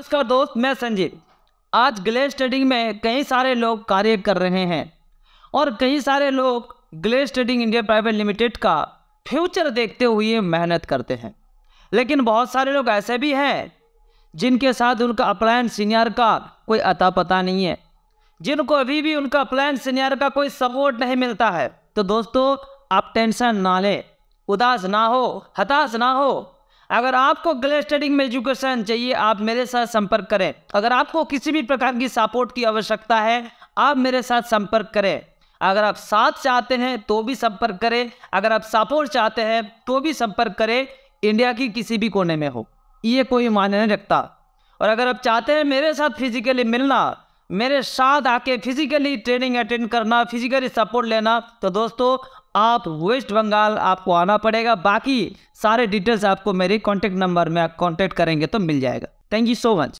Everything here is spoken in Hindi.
नमस्कार दोस्त मैं संजीव आज ग्लेश ट्रेडिंग में कई सारे लोग कार्य कर रहे हैं और कई सारे लोग ग्लेश ट्रेडिंग इंडिया प्राइवेट लिमिटेड का फ्यूचर देखते हुए मेहनत करते हैं लेकिन बहुत सारे लोग ऐसे भी हैं जिनके साथ उनका अप्लायन सीनियर का कोई अता पता नहीं है जिनको अभी भी उनका अप्लायन सीनियर का कोई सपोर्ट नहीं मिलता है तो दोस्तों आप टेंशन ना लें उदास ना हो हताश ना हो अगर आपको ग्ले स्टडिंग में एजुकेशन चाहिए आप मेरे साथ संपर्क करें अगर आपको किसी भी प्रकार की सपोर्ट की आवश्यकता है आप मेरे साथ संपर्क करें अगर आप साथ चाहते हैं तो भी संपर्क करें अगर आप सपोर्ट चाहते हैं तो भी संपर्क करें इंडिया की किसी भी कोने में हो ये कोई मान्य नहीं रखता और अगर आप चाहते हैं मेरे साथ फिजिकली मिलना मेरे साथ आके फिजिकली ट्रेनिंग अटेंड करना फिजिकली सपोर्ट लेना तो दोस्तों आप वेस्ट बंगाल आपको आना पड़ेगा बाकी सारे डिटेल्स आपको मेरे कॉन्टैक्ट नंबर में आप कॉन्टैक्ट करेंगे तो मिल जाएगा थैंक यू सो मच